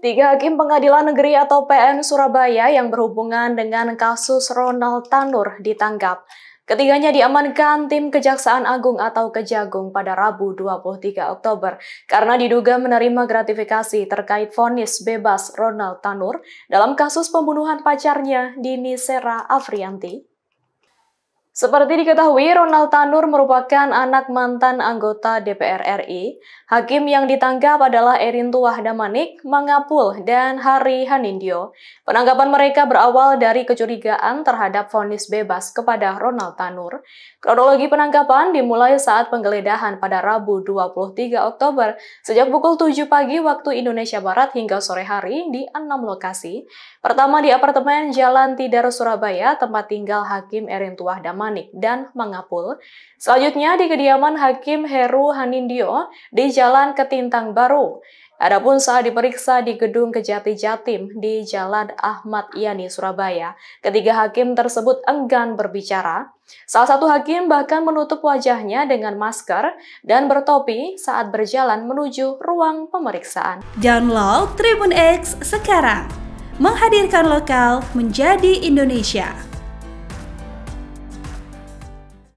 Tiga hakim pengadilan negeri atau PN Surabaya yang berhubungan dengan kasus Ronald Tanur ditangkap. Ketiganya diamankan tim Kejaksaan Agung atau Kejagung pada Rabu 23 Oktober karena diduga menerima gratifikasi terkait vonis bebas Ronald Tanur dalam kasus pembunuhan pacarnya Dini Sera Afrianti seperti diketahui, Ronald Tanur merupakan anak mantan anggota DPR RI. Hakim yang ditangkap adalah Erin Tuah Damanik, Mangapul, dan Hari Hanindyo. Penangkapan mereka berawal dari kecurigaan terhadap vonis bebas kepada Ronald Tanur. Kronologi penangkapan dimulai saat penggeledahan pada Rabu 23 Oktober sejak pukul 7 pagi waktu Indonesia Barat hingga sore hari di enam lokasi. Pertama di apartemen Jalan Tidar, Surabaya, tempat tinggal Hakim Erin Tuah Damanik manik dan mengapul. Selanjutnya di kediaman Hakim Heru Hanindyo di Jalan Ketintang Baru. Adapun saat diperiksa di gedung Kejati Jatim di Jalan Ahmad Yani, Surabaya, ketiga hakim tersebut enggan berbicara. Salah satu hakim bahkan menutup wajahnya dengan masker dan bertopi saat berjalan menuju ruang pemeriksaan. Download Tribun X sekarang, menghadirkan lokal menjadi Indonesia.